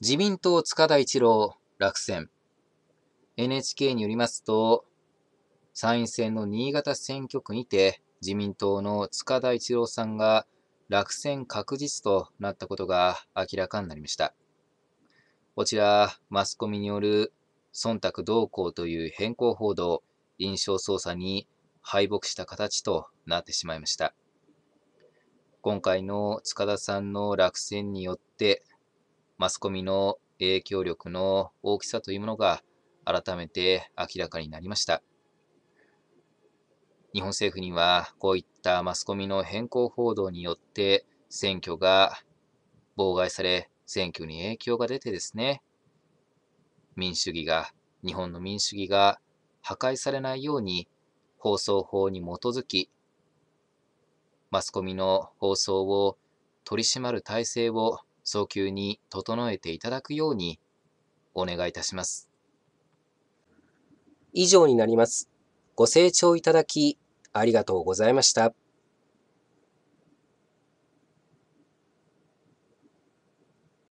自民党塚田一郎落選。NHK によりますと、参院選の新潟選挙区にて自民党の塚田一郎さんが落選確実となったことが明らかになりました。こちら、マスコミによる忖度同行という変更報道、印象操作に敗北した形となってしまいました。今回の塚田さんの落選によってマスコミの影響力の大きさというものが改めて明らかになりました。日本政府にはこういったマスコミの変更報道によって選挙が妨害され、選挙に影響が出てですね、民主主義が、日本の民主主義が破壊されないように放送法に基づき、マスコミの放送を取り締まる体制を早急に整えていただくようにお願いいたします。以上になります。ご清聴いただきありがとうございました。